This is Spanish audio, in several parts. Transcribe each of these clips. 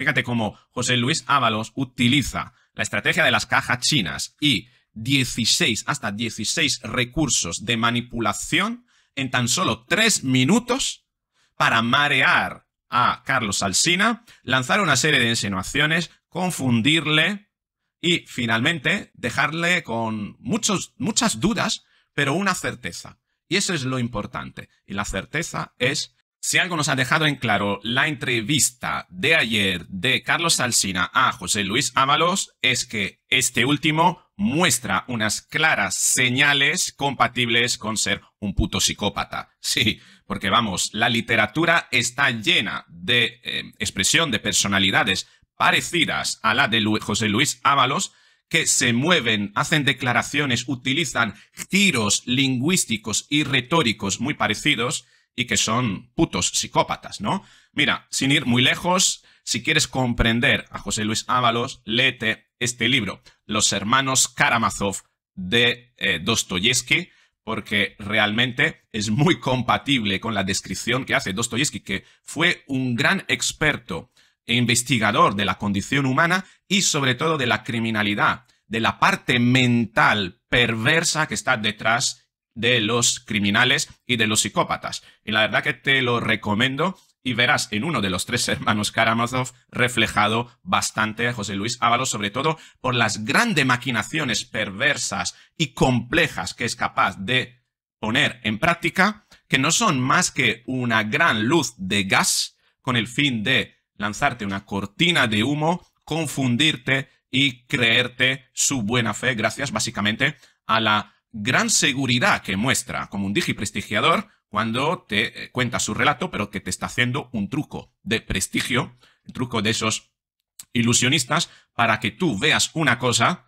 Fíjate cómo José Luis Ábalos utiliza la estrategia de las cajas chinas y 16, hasta 16 recursos de manipulación en tan solo 3 minutos para marear a Carlos Salsina, lanzar una serie de insinuaciones, confundirle y finalmente dejarle con muchos, muchas dudas, pero una certeza. Y eso es lo importante. Y la certeza es si algo nos ha dejado en claro la entrevista de ayer de Carlos Salsina a José Luis Ábalos es que este último muestra unas claras señales compatibles con ser un puto psicópata. Sí, porque vamos, la literatura está llena de em, expresión de personalidades parecidas a la de José Luis Ábalos, que se mueven, hacen declaraciones, utilizan giros lingüísticos y retóricos muy parecidos, que son putos psicópatas, ¿no? Mira, sin ir muy lejos, si quieres comprender a José Luis Ábalos, léete este libro, Los hermanos Karamazov de eh, Dostoyevsky, porque realmente es muy compatible con la descripción que hace Dostoyevsky, que fue un gran experto e investigador de la condición humana y sobre todo de la criminalidad, de la parte mental perversa que está detrás de los criminales y de los psicópatas. Y la verdad que te lo recomiendo y verás en uno de los tres hermanos Karamazov reflejado bastante a José Luis Ábalos, sobre todo por las grandes maquinaciones perversas y complejas que es capaz de poner en práctica, que no son más que una gran luz de gas con el fin de lanzarte una cortina de humo, confundirte y creerte su buena fe gracias básicamente a la gran seguridad que muestra como un digiprestigiador cuando te eh, cuenta su relato, pero que te está haciendo un truco de prestigio, el truco de esos ilusionistas, para que tú veas una cosa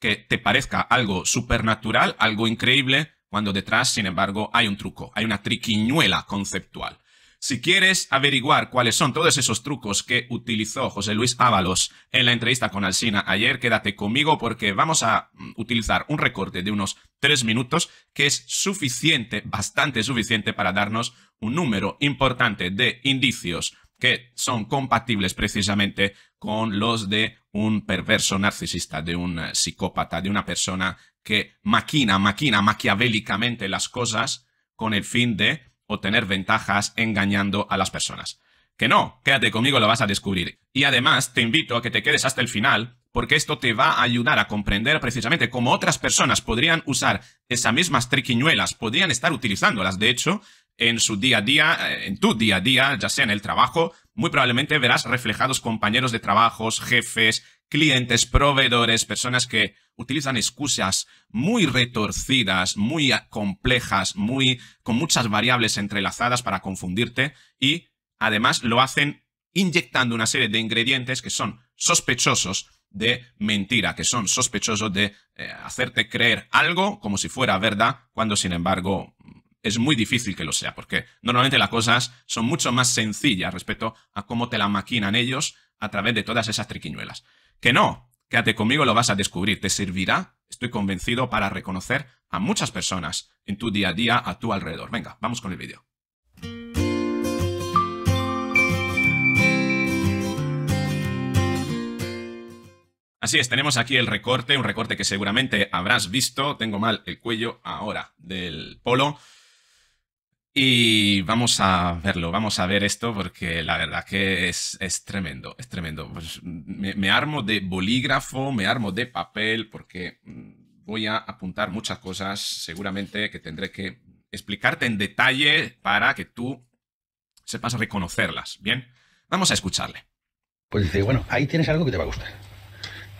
que te parezca algo supernatural, algo increíble, cuando detrás, sin embargo, hay un truco, hay una triquiñuela conceptual. Si quieres averiguar cuáles son todos esos trucos que utilizó José Luis Ábalos en la entrevista con Alsina ayer, quédate conmigo porque vamos a mm, utilizar un recorte de unos tres minutos que es suficiente, bastante suficiente para darnos un número importante de indicios que son compatibles precisamente con los de un perverso narcisista, de un eh, psicópata, de una persona que maquina, maquina maquiavélicamente las cosas con el fin de o tener ventajas engañando a las personas. Que no, quédate conmigo, lo vas a descubrir. Y además te invito a que te quedes hasta el final porque esto te va a ayudar a comprender precisamente cómo otras personas podrían usar esas mismas triquiñuelas, podrían estar utilizándolas, de hecho, en su día a día, eh, en tu día a día, ya sea en el trabajo, muy probablemente verás reflejados compañeros de trabajos, jefes, clientes, proveedores, personas que utilizan excusas muy retorcidas, muy complejas, muy con muchas variables entrelazadas para confundirte y además lo hacen inyectando una serie de ingredientes que son sospechosos de mentira, que son sospechosos de eh, hacerte creer algo como si fuera verdad, cuando sin embargo es muy difícil que lo sea, porque normalmente las cosas son mucho más sencillas respecto a cómo te la maquinan ellos a través de todas esas triquiñuelas. Que no, quédate conmigo, lo vas a descubrir, te servirá, estoy convencido, para reconocer a muchas personas en tu día a día, a tu alrededor. Venga, vamos con el vídeo. Así es, tenemos aquí el recorte, un recorte que seguramente habrás visto, tengo mal el cuello ahora del polo, y vamos a verlo, vamos a ver esto porque la verdad que es, es tremendo, es tremendo. Pues, me, me, armo de bolígrafo, me armo de papel porque mm, voy a apuntar muchas cosas seguramente que tendré que explicarte en detalle para que tú sepas reconocerlas. Bien, vamos a escucharle. Pues dice, bueno, ahí tienes algo que te va a gustar.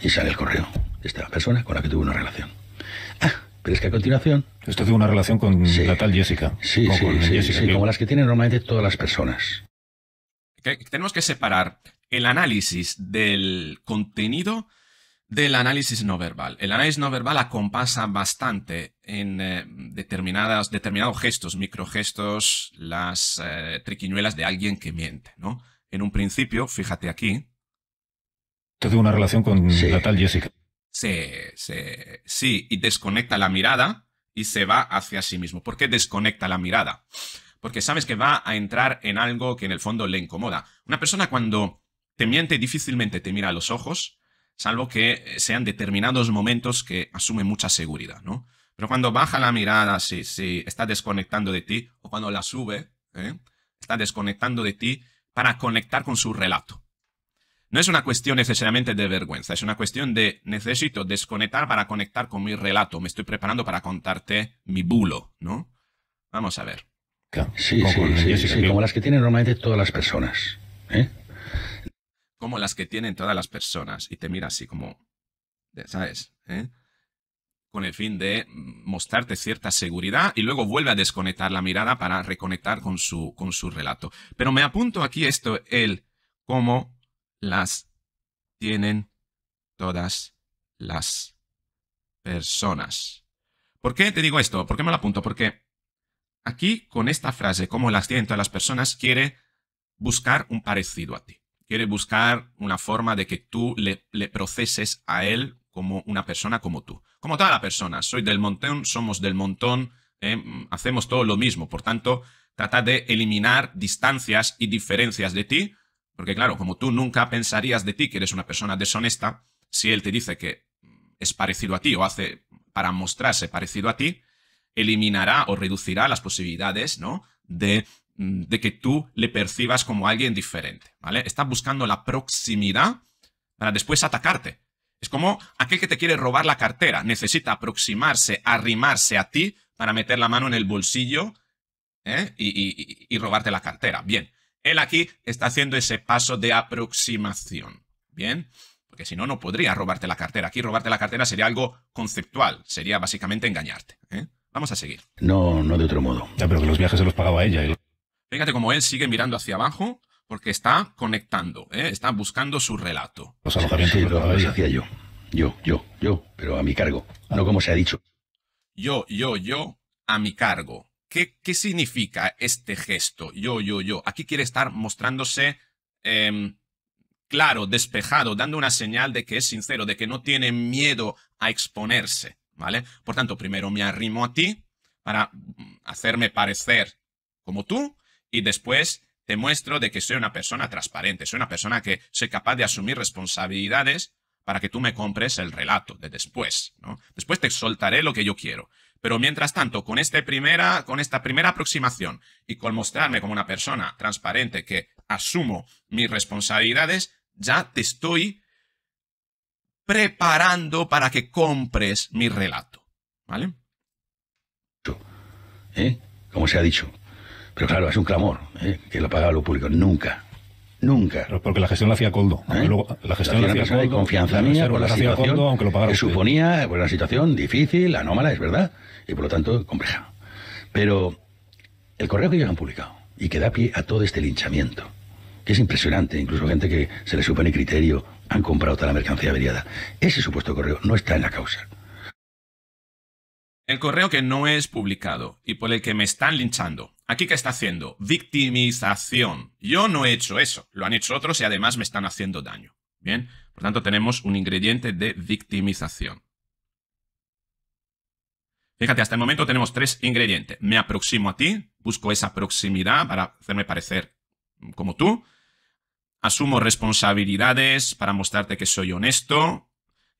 Y sale el correo de esta persona con la que tuve una relación. Ah, pero es que a continuación esto tiene una relación con la tal Jessica. Sí, como las que tienen normalmente todas las personas. tenemos que separar el análisis del contenido del análisis no verbal. El análisis no verbal acompasa bastante en eh, determinadas, determinados gestos, microgestos, las eh, triquiñuelas de alguien que miente, ¿no? En un principio, fíjate aquí. Esto tiene una relación con la tal Jessica. Sí, sí, sí, y desconecta la mirada y se va hacia sí mismo, ¿Por qué desconecta la mirada, porque sabes que va a entrar en algo que en el fondo le incomoda. Una persona cuando te miente difícilmente te mira a los ojos, salvo que sean determinados momentos que asume mucha seguridad, ¿no? Pero cuando baja la mirada, si, está desconectando de ti, o cuando la sube, ¿eh? está desconectando de ti para conectar con su relato. No es una cuestión necesariamente de vergüenza, es una cuestión de necesito desconectar para conectar con mi relato. Me estoy preparando para contarte mi bulo, ¿no? Vamos a ver. Sí, sí, sí, como las que tienen normalmente todas las personas. ¿eh? Como las que tienen todas las personas. Y te mira así como, ¿sabes? ¿eh? Con el fin de mostrarte cierta seguridad y luego vuelve a desconectar la mirada para reconectar con su, con su relato. Pero me apunto aquí esto, el cómo las tienen todas las personas. ¿Por qué te digo esto? ¿Por qué me lo apunto? Porque aquí con esta frase, como las tienen todas las personas, quiere buscar un parecido a ti. Quiere buscar una forma de que tú le, proceses a él como una persona como tú. Como toda la persona, soy del montón, somos del montón, eh, hacemos todo lo mismo. Por tanto, trata de eliminar distancias y diferencias de ti porque claro, como tú nunca pensarías de ti que eres una persona deshonesta, si él te dice que es parecido a ti o hace para mostrarse parecido a ti, eliminará o reducirá las posibilidades, ¿no? De, mm, que tú le percibas como alguien diferente, ¿vale? Está buscando la proximidad para después atacarte. Es como aquel que te quiere robar la cartera, necesita aproximarse, arrimarse a ti para meter la mano en el bolsillo ¿eh? y robarte la cartera. Bien, él aquí está haciendo ese paso de aproximación. Bien, porque si no, no podría robarte la cartera. Aquí robarte la cartera sería algo conceptual, sería básicamente engañarte. ¿eh? Vamos a seguir. No, no de otro modo. Ya, pero que los viajes se los pagaba ella. ¿eh? Fíjate cómo él sigue mirando hacia abajo porque está conectando, ¿eh? está buscando su relato. Los alojamientos lo hacía yo. Yo, yo, yo, pero a mi cargo, no como se ha dicho. Yo, yo, yo, a mi cargo. ¿Qué, significa este gesto? Yo, yo, yo. Aquí quiere estar mostrándose em, claro, despejado, dando una señal de que es sincero, de que no tiene miedo a exponerse, ¿vale? Por tanto, primero me arrimo a ti para mm, hacerme parecer como tú y después te muestro de que soy una persona transparente, soy una persona que soy capaz de asumir responsabilidades para que tú me compres el relato de después, ¿no? Después te soltaré lo que yo quiero. Pero mientras tanto, con, este primera, con esta primera aproximación y con mostrarme como una persona transparente que asumo mis responsabilidades, ya te estoy preparando para que compres mi relato. ¿Vale? ¿Eh? Como se ha dicho. Pero claro, es un clamor ¿eh? que lo pagaba lo público. Nunca. Nunca. porque la gestión la hacía Coldo. ¿Eh? Luego, la gestión la, hacía confianza mía con la, la Coldo, aunque lo pagara que suponía pues, una situación difícil, anómala, es verdad y por lo tanto compleja. Pero el correo que ellos han publicado y que da pie a todo este linchamiento, que es impresionante, incluso gente que se le supone criterio han comprado toda la mercancía averiada, ese supuesto correo no está en la causa. El correo que no es publicado y por el que me están linchando. Aquí qué está haciendo victimización. Yo no he hecho eso, lo han hecho otros y además me están haciendo daño. Bien, por tanto tenemos un ingrediente de victimización. Fíjate, hasta el momento tenemos tres ingredientes. Me aproximo a ti, busco esa proximidad para hacerme parecer como tú. Asumo responsabilidades para mostrarte que soy honesto.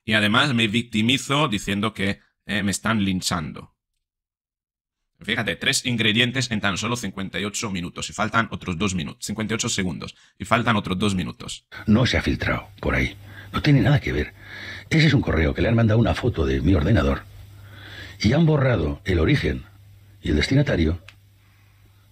Y además me victimizo diciendo que eh, me están linchando. Fíjate, tres ingredientes en tan solo 58 minutos y faltan otros dos minutos, 58 segundos y faltan otros dos minutos. No se ha filtrado por ahí. No tiene nada que ver. Ese es un correo que le han mandado una foto de mi ordenador y han borrado el origen y el destinatario,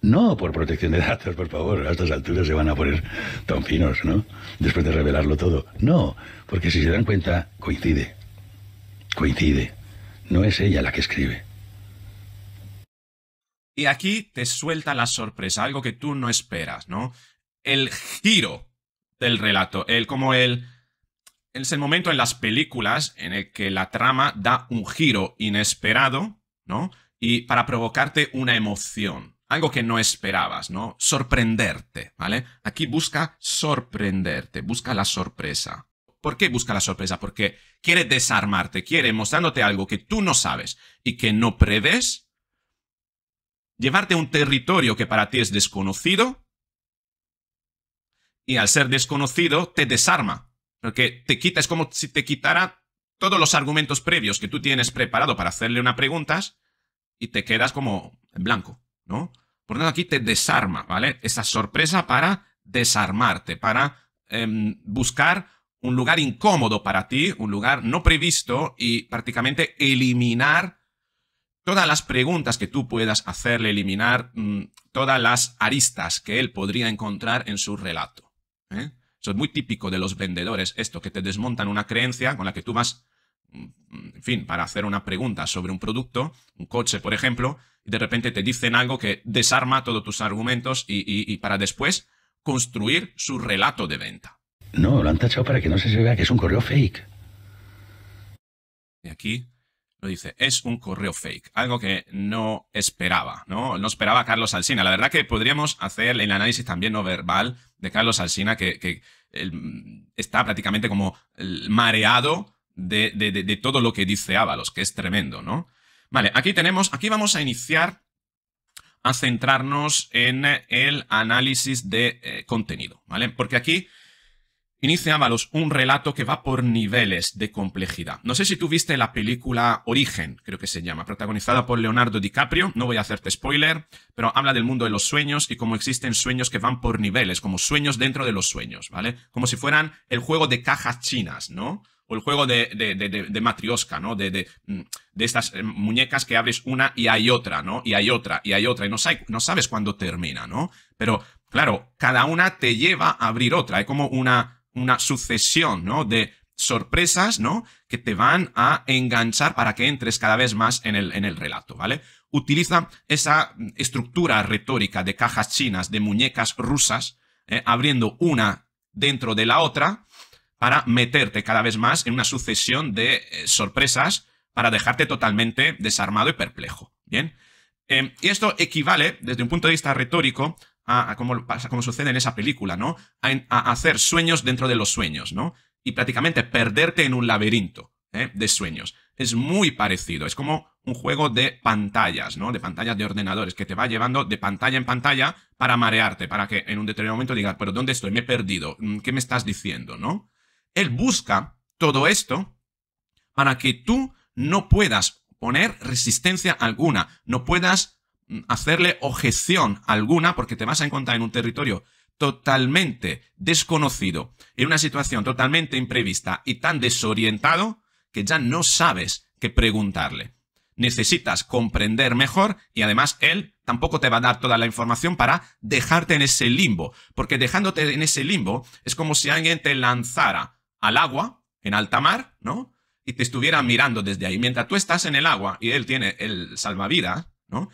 no por protección de datos, por favor, a estas alturas se van a poner tan finos, ¿no? Después de revelarlo todo. No, porque si se dan cuenta, coincide. Coincide. No es ella la que escribe. Y aquí te suelta la sorpresa, algo que tú no esperas, ¿no? El giro del relato, el como el es el momento en las películas en el que la trama da un giro inesperado, ¿no? Y para provocarte una emoción, algo que no esperabas, ¿no? Sorprenderte, ¿vale? Aquí busca sorprenderte, busca la sorpresa. ¿Por qué busca la sorpresa? Porque quiere desarmarte, quiere mostrándote algo que tú no sabes y que no prevés, llevarte a un territorio que para ti es desconocido y al ser desconocido te desarma, que te quita, es como si te quitara todos los argumentos previos que tú tienes preparado para hacerle unas preguntas y te quedas como en blanco, ¿no? Por lo tanto, aquí te desarma, ¿vale? Esa sorpresa para desarmarte, para em, buscar un lugar incómodo para ti, un lugar no previsto y prácticamente eliminar todas las preguntas que tú puedas hacerle, eliminar mm, todas las aristas que él podría encontrar en su relato. ¿eh? Eso es muy típico de los vendedores, esto que te desmontan una creencia con la que tú vas, mm, en fin, para hacer una pregunta sobre un producto, un coche, por ejemplo, y de repente te dicen algo que desarma todos tus argumentos y, para después construir su relato de venta. No, lo han tachado para que no se vea que es un correo fake. Y aquí lo dice, es un correo fake, algo que no esperaba, ¿no? No esperaba Carlos Alsina. La verdad que podríamos hacer el análisis también no verbal de Carlos Alsina, que, está prácticamente como mareado de, de, todo lo que dice Ábalos, que es tremendo, ¿no? Vale, aquí tenemos, aquí vamos a iniciar a centrarnos en el análisis de eh, contenido, ¿vale? Porque aquí Iniciábalos un relato que va por niveles de complejidad. No sé si tú viste la película Origen, creo que se llama, protagonizada por Leonardo DiCaprio, no voy a hacerte spoiler, pero habla del mundo de los sueños y cómo existen sueños que van por niveles, como sueños dentro de los sueños, ¿vale? Como si fueran el juego de cajas chinas, ¿no? O el juego de, de, de, de matriosca, ¿no? De, de mm, estas eh, muñecas que abres una y hay otra, ¿no? Y hay otra, y hay otra, y no, no sabes cuándo termina, ¿no? Pero, claro, cada una te lleva a abrir otra, es como una una sucesión, ¿no? De sorpresas, ¿no? Que te van a enganchar para que entres cada vez más en el, en el relato, ¿vale? Utiliza esa estructura retórica de cajas chinas, de muñecas rusas, eh, abriendo una dentro de la otra para meterte cada vez más en una sucesión de eh, sorpresas para dejarte totalmente desarmado y perplejo, ¿bien? Eh, y esto equivale, desde un punto de vista retórico, como sucede en esa película, ¿no? A, hacer sueños dentro de los sueños, ¿no? Y prácticamente perderte en un laberinto ¿eh? de sueños. Es muy parecido, es como un juego de pantallas, ¿no? De pantallas de ordenadores que te va llevando de pantalla en pantalla para marearte, para que en un determinado momento digas, pero ¿dónde estoy? Me he perdido, mm, ¿qué me estás diciendo, ¿no? Él busca todo esto para que tú no puedas poner resistencia alguna, no puedas hacerle objeción alguna porque te vas a encontrar en un territorio totalmente desconocido, en una situación totalmente imprevista y tan desorientado que ya no sabes qué preguntarle. Necesitas comprender mejor y además él tampoco te va a dar toda la información para dejarte en ese limbo, porque dejándote en ese limbo es como si alguien te lanzara al agua en alta mar, ¿no? Y te estuviera mirando desde ahí, mientras tú estás en el agua y él tiene el salvavidas, ¿no?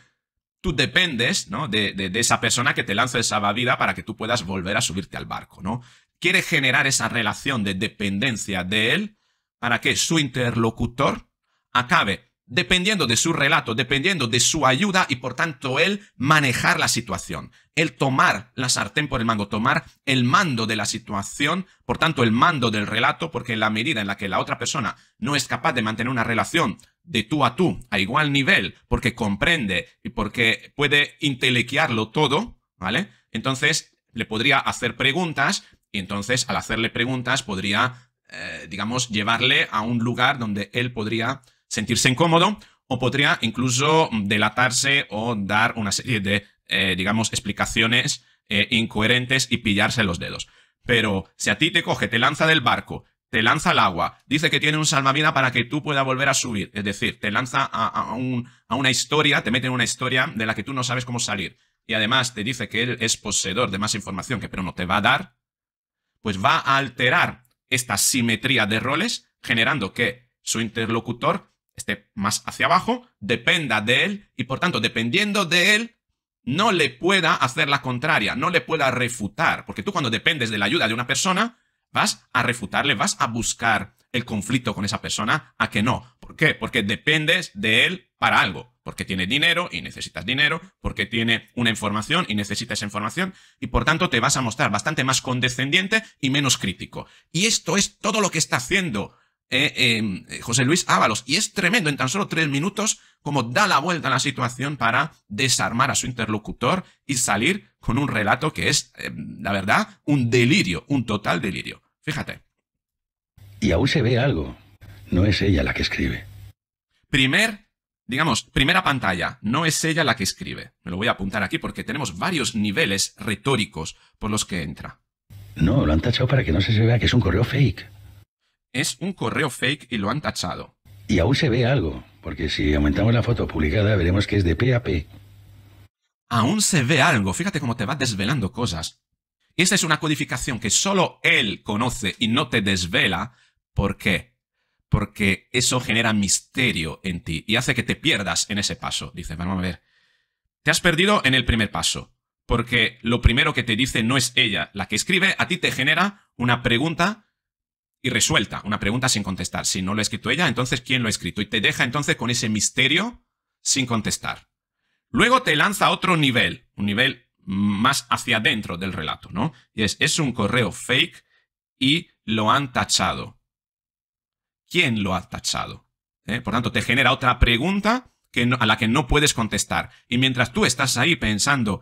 tú dependes ¿no? de, esa persona que te lanza esa babida para que tú puedas volver a subirte al barco, ¿no? Quiere generar esa relación de dependencia de él para que su interlocutor acabe dependiendo de su relato, dependiendo de su ayuda y por tanto él manejar la situación, el tomar la sartén por el mango, tomar el mando de la situación, por tanto el mando del relato, porque en la medida en la que la otra persona no es capaz de mantener una relación de tú a tú, a igual nivel, porque comprende y porque puede intelequiarlo todo, ¿vale? Entonces le podría hacer preguntas y entonces al hacerle preguntas podría, eh, digamos, llevarle a un lugar donde él podría sentirse incómodo o podría incluso delatarse o dar una serie de, eh, digamos, explicaciones eh, incoherentes y pillarse los dedos. Pero si a ti te coge, te lanza del barco te lanza al agua, dice que tiene un salvavidas para que tú puedas volver a subir, es decir, te lanza a, a, una historia, te mete en una historia de la que tú no sabes cómo salir, y además te dice que él es poseedor de más información que pero no te va a dar, pues va a alterar esta simetría de roles, generando que su interlocutor esté más hacia abajo, dependa de él, y por tanto, dependiendo de él, no le pueda hacer la contraria, no le pueda refutar, porque tú cuando dependes de la ayuda de una persona, Vas a refutarle, vas a buscar el conflicto con esa persona a que no. ¿Por qué? Porque dependes de él para algo. Porque tiene dinero y necesitas dinero, porque tiene una información y necesitas información, y por tanto te vas a mostrar bastante más condescendiente y menos crítico. Y esto es todo lo que está haciendo eh, em, José Luis Ábalos. Y es tremendo, en tan solo tres minutos, como da la vuelta a la situación para desarmar a su interlocutor y salir con un relato que es, eh, la verdad, un delirio, un total delirio. Fíjate. Y aún se ve algo. No es ella la que escribe. Primer, digamos, primera pantalla. No es ella la que escribe. Me lo voy a apuntar aquí porque tenemos varios niveles retóricos por los que entra. No, lo han tachado para que no se vea que es un correo fake. Es un correo fake y lo han tachado. Y aún se ve algo, porque si aumentamos la foto publicada veremos que es de P aún se ve algo. Fíjate cómo te va desvelando cosas. Y esta es una codificación que solo él conoce y no te desvela. ¿Por qué? Porque eso genera misterio en ti y hace que te pierdas en ese paso. Dice, vamos a ver. Te has perdido en el primer paso. Porque lo primero que te dice no es ella la que escribe, a ti te genera una pregunta irresuelta, una pregunta sin contestar. Si no lo ha escrito ella, entonces ¿quién lo ha escrito? Y te deja entonces con ese misterio sin contestar. Luego te lanza otro nivel, un nivel más hacia adentro del relato, ¿no? Y es, es un correo fake y lo han tachado. ¿Quién lo ha tachado? Eh, por tanto, te genera otra pregunta a la que no puedes contestar. Y mientras tú estás ahí pensando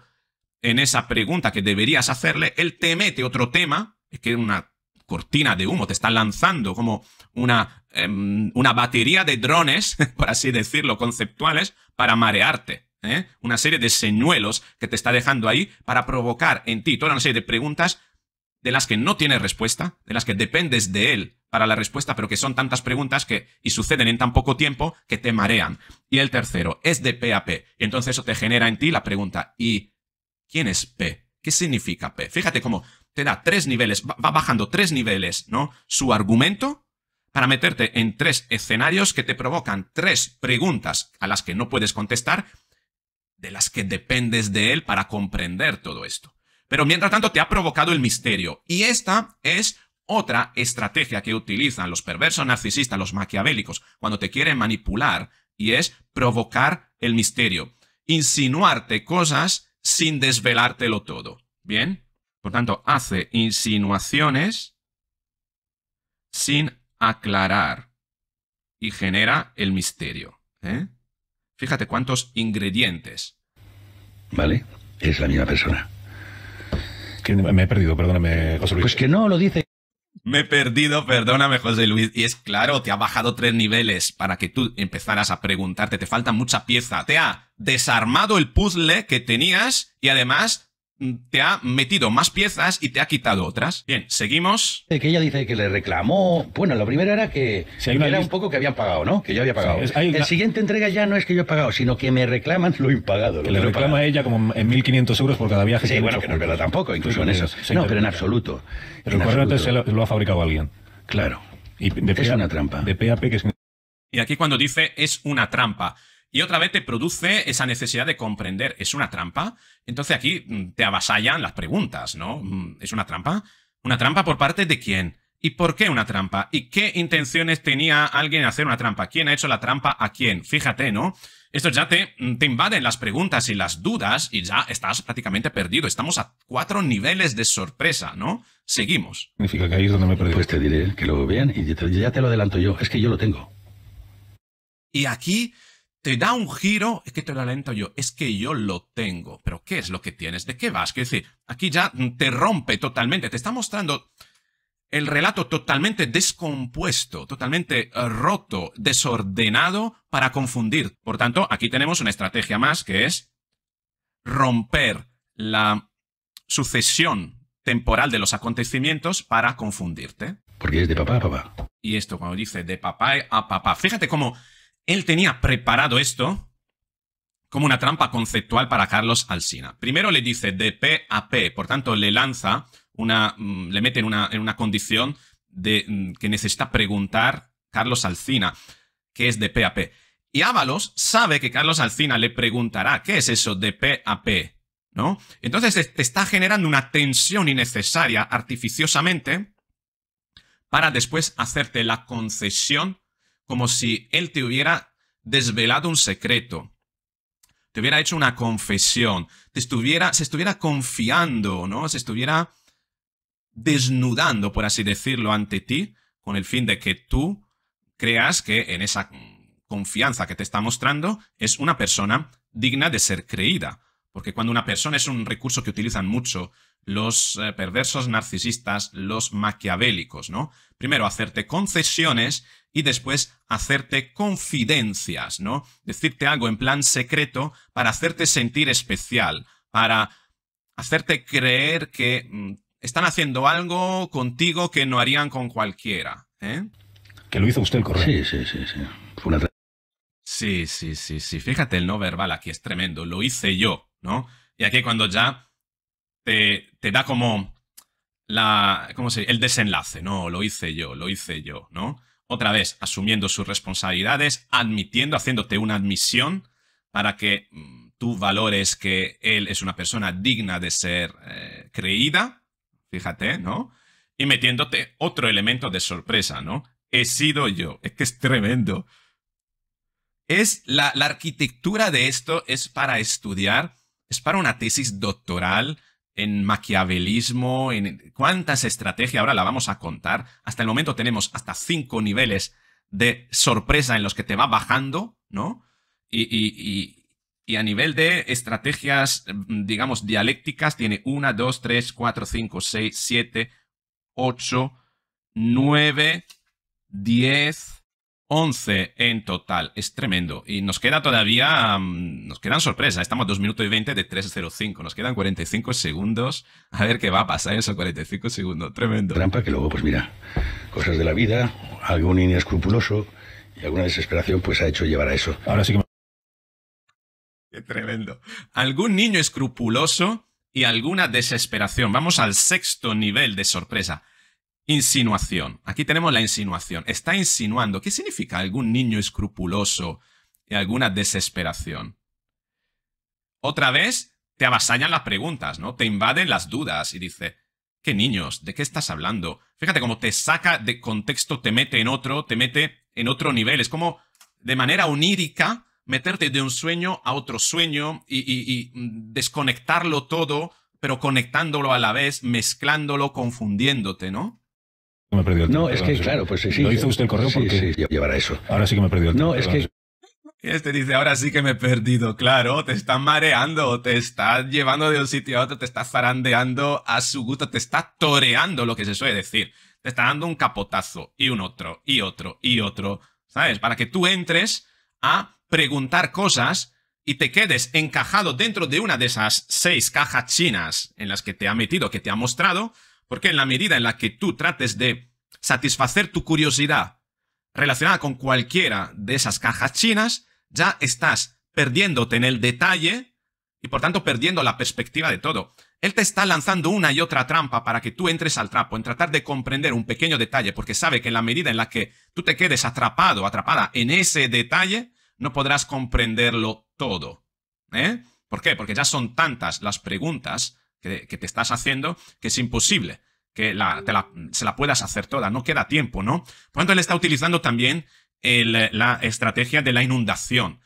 en esa pregunta que deberías hacerle, él te mete otro tema, es que una cortina de humo, te está lanzando como una, em, una batería de drones, por así decirlo, conceptuales, para marearte. ¿eh? una serie de señuelos que te está dejando ahí para provocar en ti toda una serie de preguntas de las que no tienes respuesta, de las que dependes de él para la respuesta, pero que son tantas preguntas que y suceden en tan poco tiempo que te marean. Y el tercero es de P a P. entonces eso te genera en ti la pregunta, ¿y quién es P? ¿Qué significa P? Fíjate cómo te da tres niveles, va bajando tres niveles, ¿no? Su argumento para meterte en tres escenarios que te provocan tres preguntas a las que no puedes contestar de las que dependes de él para comprender todo esto. Pero mientras tanto te ha provocado el misterio. Y esta es otra estrategia que utilizan los perversos narcisistas, los maquiavélicos, cuando te quieren manipular, y es provocar el misterio, insinuarte cosas sin desvelártelo todo. ¿Bien? Por tanto, hace insinuaciones sin aclarar y genera el misterio. ¿eh? Fíjate cuántos ingredientes ¿Vale? Es la misma persona. me he perdido, perdóname, José Luis. Pues que no, lo dice. Me he perdido, perdóname, José Luis. Y es claro, te ha bajado tres niveles para que tú empezaras a preguntarte. Te falta mucha pieza. Te ha desarmado el puzzle que tenías y además te ha metido más piezas y te ha quitado otras. Bien, seguimos. Eh, que ella dice que le reclamó. Bueno, lo primero era que era un poco que habían pagado, ¿no? Que yo había pagado. El siguiente entrega ya no es que yo he pagado, sino que me reclaman lo impagado. le reclama a ella como en 1.500 euros por cada viaje. Sí, bueno, que no es verdad tampoco, incluso en eso. no, pero en absoluto. Se lo, ha fabricado alguien. Claro. Y de es una trampa. De PAP que es... Y aquí cuando dice es una trampa. Y otra vez te produce esa necesidad de comprender. ¿Es una trampa? Entonces aquí mm, te avasallan las preguntas, ¿no? Mm, ¿Es una trampa? ¿Una trampa por parte de quién? ¿Y por qué una trampa? ¿Y qué intenciones tenía alguien hacer una trampa? ¿Quién ha hecho la trampa a quién? Fíjate, ¿no? Esto ya te, mm, te invaden las preguntas y las dudas y ya estás prácticamente perdido. Estamos a cuatro niveles de sorpresa, ¿no? Seguimos. Significa que ahí es donde me perdí. Pues te diré que lo vean y ya te lo adelanto yo. Es que yo lo tengo. Y aquí te da un giro, es que te lo alento yo, es que yo lo tengo. Pero ¿qué es lo que tienes? ¿De qué vas? Que decir, aquí ya te rompe totalmente, te está mostrando el relato totalmente descompuesto, totalmente eh, roto, desordenado para confundir. Por tanto, aquí tenemos una estrategia más que es romper la sucesión temporal de los acontecimientos para confundirte. Porque es de papá a papá. Y esto cuando dice de papá a papá. Fíjate cómo él tenía preparado esto como una trampa conceptual para Carlos Alsina. Primero le dice de P a P, por tanto le lanza una, mm, le mete en una, en una condición de, mm, que necesita preguntar Carlos Alsina, qué es de P a P. Y Ábalos sabe que Carlos Alcina le preguntará, ¿qué es eso de P a P? ¿No? Entonces te está generando una tensión innecesaria artificiosamente para después hacerte la concesión como si él te hubiera desvelado un secreto, te hubiera hecho una confesión, te estuviera, se estuviera confiando, ¿no? Se estuviera desnudando, por así decirlo, ante ti, con el fin de que tú creas que en esa confianza que te está mostrando es una persona digna de ser creída. Porque cuando una persona es un recurso que utilizan mucho los eh, perversos narcisistas, los maquiavélicos, ¿no? Primero hacerte concesiones y después hacerte confidencias, ¿no? Decirte algo en plan secreto para hacerte sentir especial, para hacerte creer que mm, están haciendo algo contigo que no harían con cualquiera, ¿eh? Que lo hizo usted el correo. Sí, sí, sí, Sí, sí, sí, sí. Fíjate el no verbal aquí es tremendo. Lo hice yo. ¿no? Y aquí cuando ya te, da como la, ¿cómo el desenlace, no, lo hice yo, lo hice yo, ¿no? Otra vez, asumiendo sus responsabilidades, admitiendo, haciéndote una admisión para que mm, tú valores que él es una persona digna de ser eh, creída, fíjate, ¿no? Y metiéndote otro elemento de sorpresa, ¿no? He sido yo, es que es tremendo. Es la, la arquitectura de esto es para estudiar es para una tesis doctoral en maquiavelismo, en cuántas estrategias, ahora la vamos a contar. Hasta el momento tenemos hasta cinco niveles de sorpresa en los que te va bajando, ¿no? Y, y a nivel de estrategias, digamos, dialécticas, tiene una, dos, tres, cuatro, cinco, seis, siete, ocho, nueve, diez, 11 en total. Es tremendo. Y nos queda todavía. Mm, nos quedan sorpresas. Estamos a 2 minutos y 20 de 3.05. Nos quedan 45 segundos. A ver qué va a pasar esos 45 segundos. Tremendo. Trampa que luego, pues mira, cosas de la vida, algún niño escrupuloso y alguna desesperación, pues ha hecho llevar a eso. Ahora sí que. Qué tremendo. Algún niño escrupuloso y alguna desesperación. Vamos al sexto nivel de sorpresa. Insinuación. Aquí tenemos la insinuación. Está insinuando. ¿Qué significa algún niño escrupuloso y alguna desesperación? Otra vez te avasallan las preguntas, ¿no? Te invaden las dudas y dice, ¿qué niños? ¿De qué estás hablando? Fíjate cómo te saca de contexto, te mete en otro, te mete en otro nivel. Es como de manera onírica meterte de un sueño a otro sueño y desconectarlo todo, pero conectándolo a la vez, mezclándolo, confundiéndote, ¿no? me he perdido No, es que, claro, pues sí. Lo hizo usted el correo porque. Sí, llevará eso. Ahora sí que me he perdido el No, es que. Este dice, ahora sí que me he perdido. Claro, te está mareando, te está llevando de un sitio a otro, te está zarandeando a su gusto, te está toreando lo que se suele decir. Te está dando un capotazo y un otro, y otro, y otro, ¿sabes? Para que tú entres a preguntar cosas y te quedes encajado dentro de una de esas seis cajas chinas en las que te ha metido, que te ha mostrado, porque en la medida en la que tú trates de satisfacer tu curiosidad relacionada con cualquiera de esas cajas chinas, ya estás perdiéndote en el detalle y por tanto perdiendo la perspectiva de todo. Él te está lanzando una y otra trampa para que tú entres al trapo, en tratar de comprender un pequeño detalle, porque sabe que en la medida en la que tú te quedes atrapado, atrapada en ese detalle, no podrás comprenderlo todo. ¿eh? ¿Por qué? Porque ya son tantas las preguntas que, te estás haciendo que es imposible que se la puedas hacer toda, no queda tiempo, ¿no? Por lo tanto, él está utilizando también la estrategia de la inundación.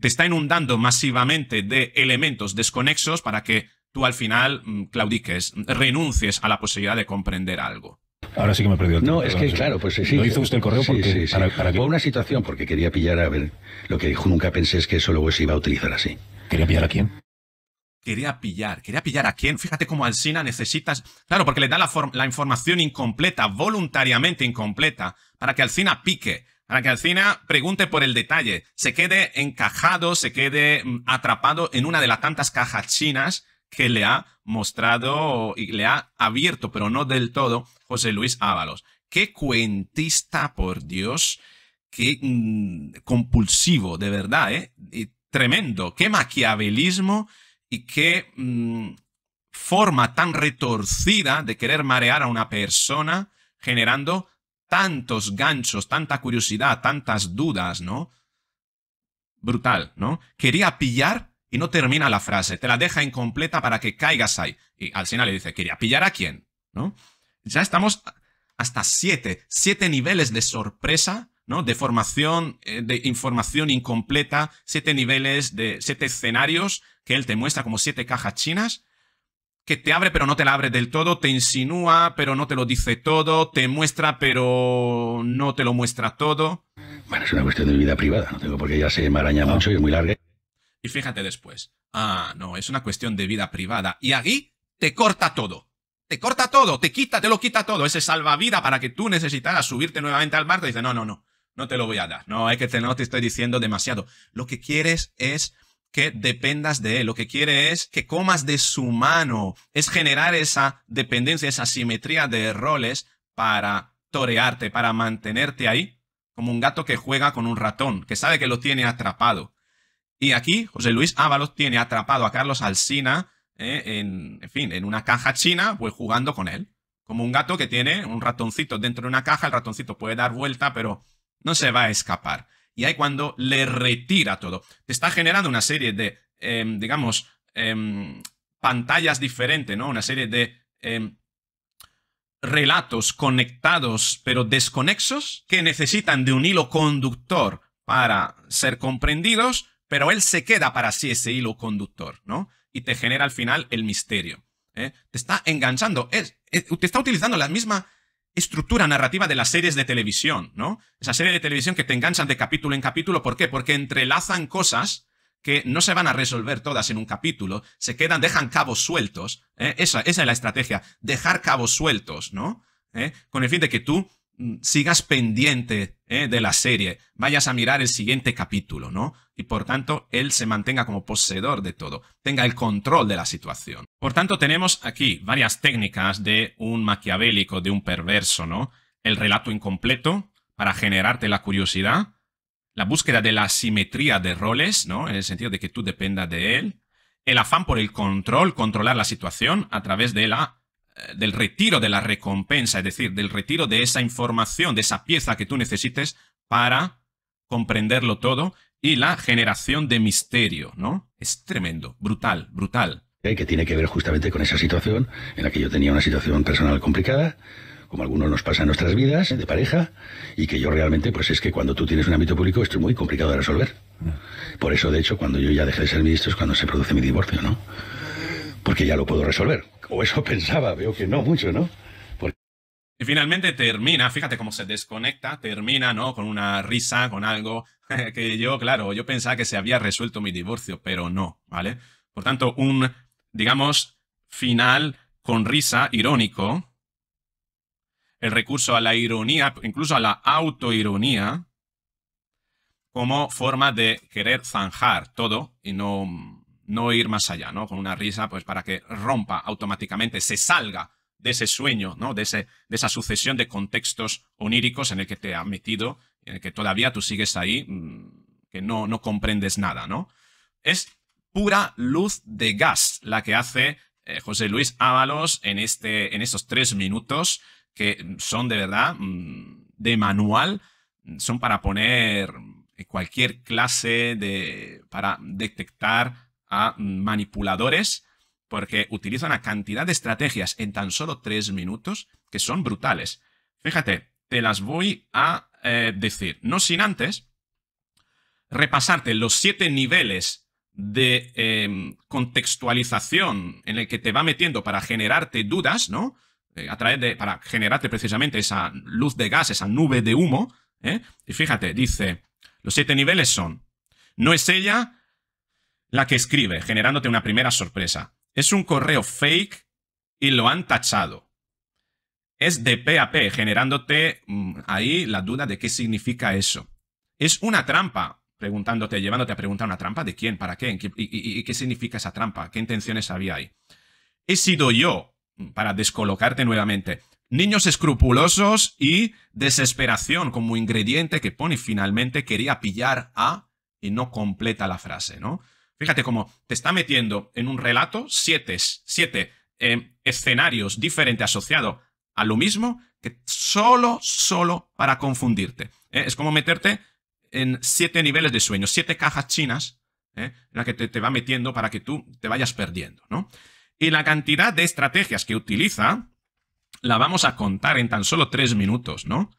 Te está inundando masivamente de elementos desconexos para que tú al final mm, claudiques, renuncies a la posibilidad de comprender algo. Ahora sí que me he perdido No, es que, claro, pues sí. Lo hizo usted el correo porque... Para, una situación, porque quería pillar a ver... Lo que dijo nunca pensé es que eso luego se iba a utilizar así. ¿Quería pillar a quién? quería pillar. ¿Quería pillar a quién? Fíjate cómo Alcina necesitas. Claro, porque le da la, la, información incompleta, voluntariamente incompleta, para que Alcina pique. Para que Alcina pregunte por el detalle, se quede encajado, se quede mm, atrapado en una de las tantas cajas chinas que le ha mostrado y le ha abierto, pero no del todo, José Luis Ábalos. Qué cuentista, por Dios, qué mm, compulsivo, de verdad, ¿eh? tremendo, qué maquiavelismo y qué mm, forma tan retorcida de querer marear a una persona generando tantos ganchos, tanta curiosidad, tantas dudas, ¿no? Brutal, ¿no? Quería pillar y no termina la frase, te la deja incompleta para que caigas ahí. Y al final le dice, quería pillar a quién, ¿no? Ya estamos hasta siete, siete niveles de sorpresa de formación, eh, de información incompleta, siete niveles de siete escenarios que él te muestra como siete cajas chinas, que te abre pero no te la abre del todo, te insinúa pero no te lo dice todo, te muestra pero no te lo muestra todo. Bueno, es una cuestión de vida privada, no tengo por qué ya se maraña ah. mucho y es muy larga. Y fíjate después, ah, no, es una cuestión de vida privada. Y aquí te corta todo. Te corta todo, te quita, te lo quita todo. Ese salvavida para que tú necesitaras subirte nuevamente al barco y dice, no, no, no no te lo voy a dar. No, es que te, no te estoy diciendo demasiado. Lo que quieres es que dependas de él. Lo que quiere es que comas de su mano. Es generar esa dependencia, esa simetría de roles para torearte, para mantenerte ahí, como un gato que juega con un ratón, que sabe que lo tiene atrapado. Y aquí José Luis Ábalos tiene atrapado a Carlos Alsina, eh, en, en fin, en una caja china, pues jugando con él. Como un gato que tiene un ratoncito dentro de una caja, el ratoncito puede dar vuelta, pero no se va a escapar. Y ahí cuando le retira todo. Te está generando una serie de, em, digamos, em, pantallas diferentes, ¿no? Una serie de em, relatos conectados pero desconexos que necesitan de un hilo conductor para ser comprendidos, pero él se queda para sí ese hilo conductor, ¿no? Y te genera al final el misterio. ¿eh? Te está enganchando, te está utilizando la misma estructura narrativa de las series de televisión, ¿no? Esa serie de televisión que te enganchan de capítulo en capítulo, ¿por qué? Porque entrelazan cosas que no se van a resolver todas en un capítulo, se quedan, dejan cabos sueltos, ¿eh? esa, esa, es la estrategia, dejar cabos sueltos, ¿no? ¿Eh? Con el fin de que tú Mm, sigas pendiente eh, de la serie, vayas a mirar el siguiente capítulo, ¿no? Y por tanto, él se mantenga como poseedor de todo, tenga el control de la situación. Por tanto, tenemos aquí varias técnicas de un maquiavélico, de un perverso, ¿no? El relato incompleto para generarte la curiosidad, la búsqueda de la simetría de roles, ¿no? En el sentido de que tú dependas de él, el afán por el control, controlar la situación a través de la del retiro de la recompensa, es decir, del retiro de esa información, de esa pieza que tú necesites para comprenderlo todo y la generación de misterio, ¿no? Es tremendo, brutal, brutal. Que tiene que ver justamente con esa situación en la que yo tenía una situación personal complicada, como algunos nos pasa en nuestras vidas, de pareja, y que yo realmente, pues es que cuando tú tienes un ámbito público esto es muy complicado de resolver. Por eso, de hecho, cuando yo ya dejé de ser ministro es cuando se produce mi divorcio, ¿no? Porque ya lo puedo resolver. O eso pensaba, veo que no mucho, ¿no? Y finalmente termina, fíjate cómo se desconecta, termina, ¿no? Con una risa, con algo que yo, claro, yo pensaba que se había resuelto mi divorcio, pero no, ¿vale? Por tanto, un, digamos, final con risa, irónico, el recurso a la ironía, incluso a la autoironía, como forma de querer zanjar todo y no no ir más allá, ¿no? Con una risa, pues para que rompa automáticamente, se salga de ese sueño, ¿no? De, ese, de esa sucesión de contextos oníricos en el que te ha metido, en el que todavía tú sigues ahí, mm, que no, no comprendes nada, ¿no? Es pura luz de gas la que hace eh, José Luis Ábalos en, este, en estos tres minutos, que son de verdad mm, de manual, son para poner cualquier clase de, para detectar a manipuladores porque utilizan una cantidad de estrategias en tan solo tres minutos que son brutales. Fíjate, te las voy a eh, decir, no sin antes repasarte los siete niveles de em, contextualización en el que te va metiendo para generarte dudas, ¿no? Eh, a través de, para generarte precisamente esa luz de gas, esa nube de humo, ¿eh? Y fíjate, dice, los siete niveles son, no es ella, la que escribe, generándote una primera sorpresa. Es un correo fake y lo han tachado. Es de P P, generándote mm, ahí la duda de qué significa eso. Es una trampa, preguntándote, llevándote a preguntar una trampa de quién, para qué, y, y, qué significa esa trampa, qué intenciones había ahí. He sido yo, mm, para descolocarte nuevamente. Niños escrupulosos y desesperación como ingrediente que pone finalmente quería pillar a y no completa la frase, ¿no? Fíjate cómo te está metiendo en un relato siete, eh, escenarios diferentes asociados a lo mismo que solo, solo para confundirte. ¿eh? Es como meterte en siete niveles de sueño, siete cajas chinas ¿eh? en las que te, va metiendo para que tú te vayas perdiendo, Y la cantidad de estrategias que utiliza la vamos a contar en tan solo tres minutos, ¿no?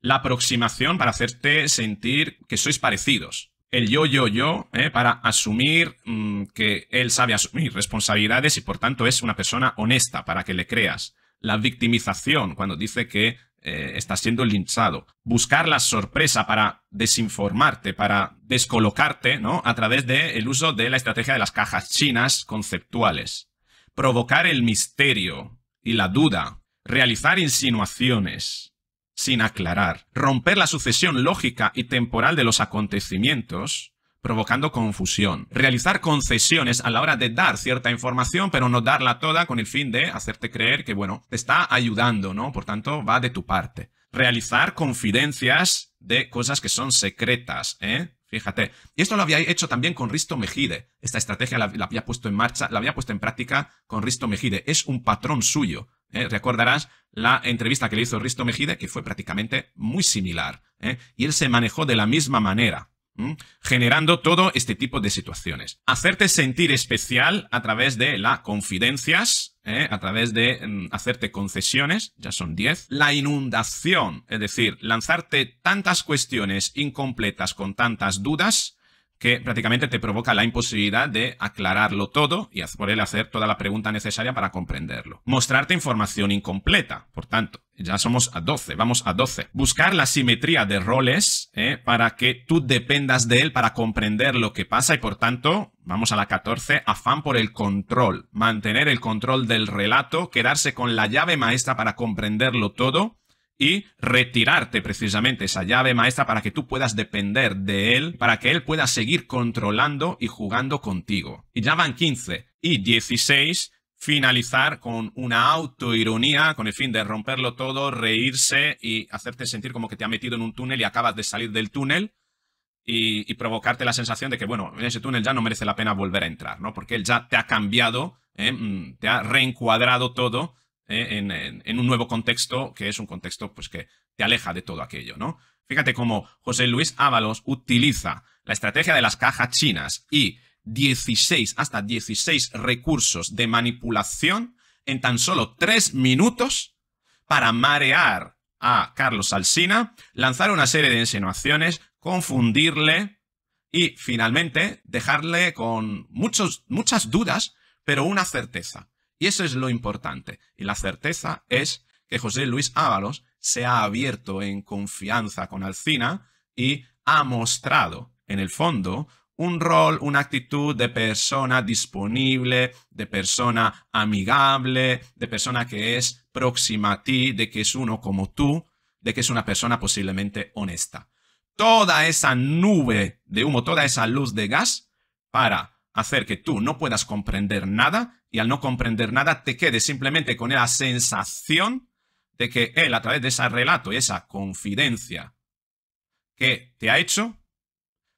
La aproximación para hacerte sentir que sois parecidos el yo, yo, yo, eh, para asumir mm, que él sabe asumir responsabilidades y por tanto es una persona honesta para que le creas. La victimización, cuando dice que eh, está siendo linchado. Buscar la sorpresa para desinformarte, para descolocarte, ¿no? A través del el uso de la estrategia de las cajas chinas conceptuales. Provocar el misterio y la duda. Realizar insinuaciones sin aclarar, romper la sucesión lógica y temporal de los acontecimientos, provocando confusión, realizar concesiones a la hora de dar cierta información, pero no darla toda con el fin de hacerte creer que, bueno, te está ayudando, ¿no? Por tanto, va de tu parte. Realizar confidencias de cosas que son secretas, ¿eh? Fíjate. Y esto lo había hecho también con Risto Mejide. Esta estrategia la, había puesto en marcha, la había puesto en práctica con Risto Mejide. Es un patrón suyo. ¿Eh? Recordarás la entrevista que le hizo Risto Mejide, que fue prácticamente muy similar. ¿eh? Y él se manejó de la misma manera, generando todo este tipo de situaciones. Hacerte sentir especial a través de la confidencias, ¿eh? a través de mm, hacerte concesiones, ya son 10. La inundación, es decir, lanzarte tantas cuestiones incompletas con tantas dudas, que prácticamente te provoca la imposibilidad de aclararlo todo y por él hacer toda la pregunta necesaria para comprenderlo. Mostrarte información incompleta, por tanto, ya somos a 12, vamos a 12. Buscar la simetría de roles ¿eh? para que tú dependas de él para comprender lo que pasa y por tanto, vamos a la 14, afán por el control, mantener el control del relato, quedarse con la llave maestra para comprenderlo todo y retirarte precisamente esa llave maestra para que tú puedas depender de él, para que él pueda seguir controlando y jugando contigo. Y ya van 15 y 16 finalizar con una autoironía con el fin de romperlo todo, reírse y hacerte sentir como que te ha metido en un túnel y acabas de salir del túnel y, provocarte la sensación de que, bueno, en ese túnel ya no merece la pena volver a entrar, ¿no? Porque él ya te ha cambiado, ¿eh? mm, te ha reencuadrado todo ¿eh? en, un nuevo contexto, que es un contexto pues, que te aleja de todo aquello, ¿no? Fíjate cómo José Luis Ábalos utiliza la estrategia de las cajas chinas y 16, hasta 16 recursos de manipulación en tan solo 3 minutos para marear a Carlos Salsina, lanzar una serie de insinuaciones, confundirle y finalmente dejarle con muchos, muchas dudas, pero una certeza. Y eso es lo importante. Y la certeza es que José Luis Ábalos se ha abierto en confianza con Alcina y ha mostrado, en el fondo, un rol, una actitud de persona disponible, de persona amigable, de persona que es próxima a ti, de que es uno como tú, de que es una persona posiblemente honesta. Toda esa nube de humo, toda esa luz de gas para hacer que tú no puedas comprender nada y al no comprender nada te quedes simplemente con la sensación de que él a través de ese relato y esa confidencia que te ha hecho,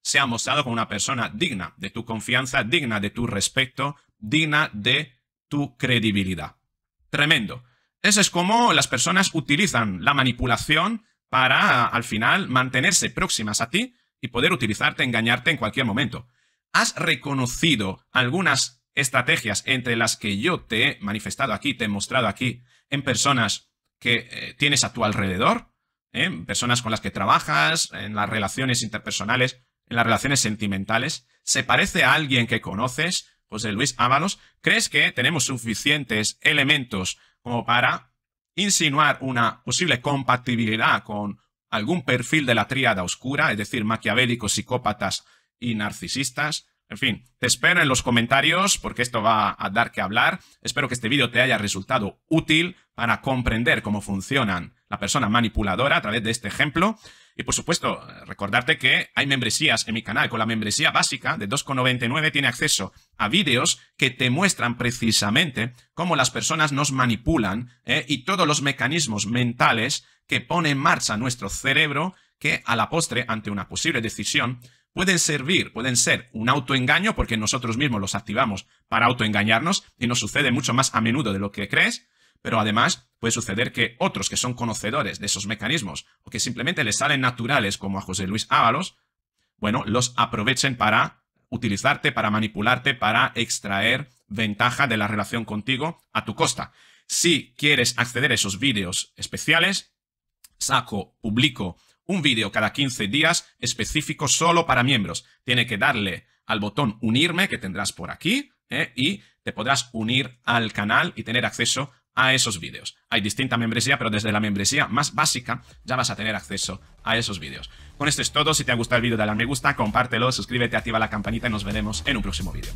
se ha mostrado como una persona digna de tu confianza, digna de tu respeto, digna de tu credibilidad. Tremendo. Eso es como las personas utilizan la manipulación para al final mantenerse próximas a ti y poder utilizarte, engañarte en cualquier momento. ¿Has reconocido algunas estrategias entre las que yo te he manifestado aquí, te he mostrado aquí, en personas que eh, tienes a tu alrededor, ¿eh? en personas con las que trabajas, en las relaciones interpersonales, en las relaciones sentimentales, se parece a alguien que conoces, José Luis Ábalos, ¿crees que tenemos suficientes elementos como para insinuar una posible compatibilidad con algún perfil de la tríada oscura, es decir, maquiavélicos, psicópatas y narcisistas? En fin, te espero en los comentarios porque esto va a dar que hablar. Espero que este vídeo te haya resultado útil para comprender cómo funcionan la persona manipuladora a través de este ejemplo. Y por supuesto, recordarte que hay membresías en mi canal. Con la membresía básica de 2,99 tiene acceso a vídeos que te muestran precisamente cómo las personas nos manipulan eh, y todos los mecanismos mentales que pone en marcha nuestro cerebro que a la postre, ante una posible decisión, pueden servir, pueden ser un autoengaño, porque nosotros mismos los activamos para autoengañarnos y nos sucede mucho más a menudo de lo que crees, pero además puede suceder que otros que son conocedores de esos mecanismos o que simplemente les salen naturales, como a José Luis Ábalos, bueno, los aprovechen para utilizarte, para manipularte, para extraer ventaja de la relación contigo a tu costa. Si quieres acceder a esos vídeos especiales, saco, publico un vídeo cada 15 días específico solo para miembros. Tiene que darle al botón unirme que tendrás por aquí eh, y te podrás unir al canal y tener acceso a esos vídeos. Hay distinta membresía, pero desde la membresía más básica ya vas a tener acceso a esos vídeos. Con esto es todo. Si te ha gustado el vídeo, dale a me gusta, compártelo, suscríbete, activa la campanita y nos veremos en un próximo vídeo.